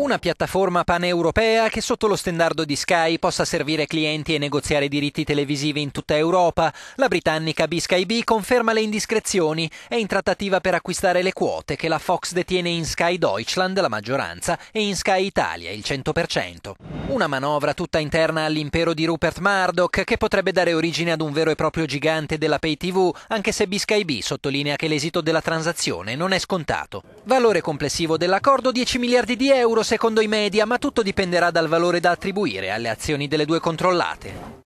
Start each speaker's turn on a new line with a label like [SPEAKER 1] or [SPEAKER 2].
[SPEAKER 1] Una piattaforma paneuropea che sotto lo stendardo di Sky possa servire clienti e negoziare diritti televisivi in tutta Europa. La britannica B-Sky-B conferma le indiscrezioni, è in trattativa per acquistare le quote che la Fox detiene in Sky Deutschland, la maggioranza, e in Sky Italia, il 100%. Una manovra tutta interna all'impero di Rupert Murdoch che potrebbe dare origine ad un vero e proprio gigante della pay TV, anche se b sky sottolinea che l'esito della transazione non è scontato. Valore complessivo dell'accordo 10 miliardi di euro secondo i media, ma tutto dipenderà dal valore da attribuire alle azioni delle due controllate.